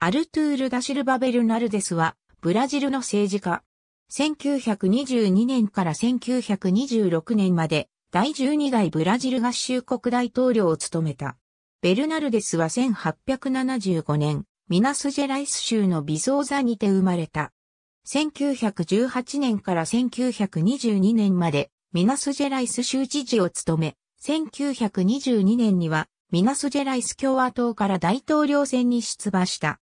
アルトゥール・ダシルバ・ベルナルデスは、ブラジルの政治家。1922年から1926年まで、第12代ブラジル合衆国大統領を務めた。ベルナルデスは1875年、ミナスジェライス州のビゾーザにて生まれた。1918年から1922年まで、ミナスジェライス州知事を務め、1922年には、ミナスジェライス共和党から大統領選に出馬した。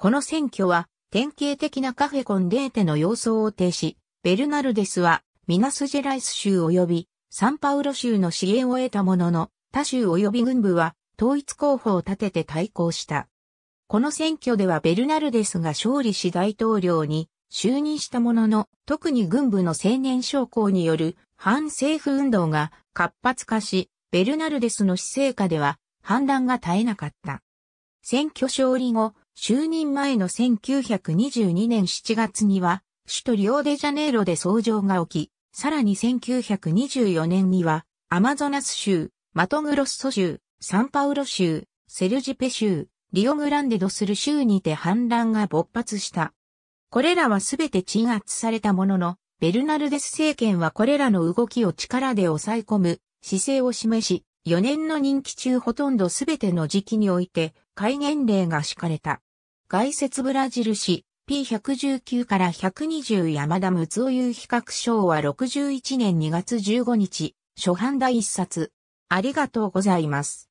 この選挙は典型的なカフェコンデーテの様相を呈し、ベルナルデスはミナスジェライス州及びサンパウロ州の支援を得たものの、他州及び軍部は統一候補を立てて対抗した。この選挙ではベルナルデスが勝利し大統領に就任したものの、特に軍部の青年将校による反政府運動が活発化し、ベルナルデスの姿勢下では反乱が絶えなかった。選挙勝利後、就任前の1922年7月には、首都リオデジャネイロで騒上が起き、さらに1924年には、アマゾナス州、マトグロッソ州、サンパウロ州、セルジペ州、リオグランデドスル州にて反乱が勃発した。これらはすべて鎮圧されたものの、ベルナルデス政権はこれらの動きを力で抑え込む姿勢を示し、4年の任期中ほとんどすべての時期において戒厳令が敷かれた。外説ブラジル史 P119 から120山田睦夫有比較昭和61年2月15日、初版第一冊。ありがとうございます。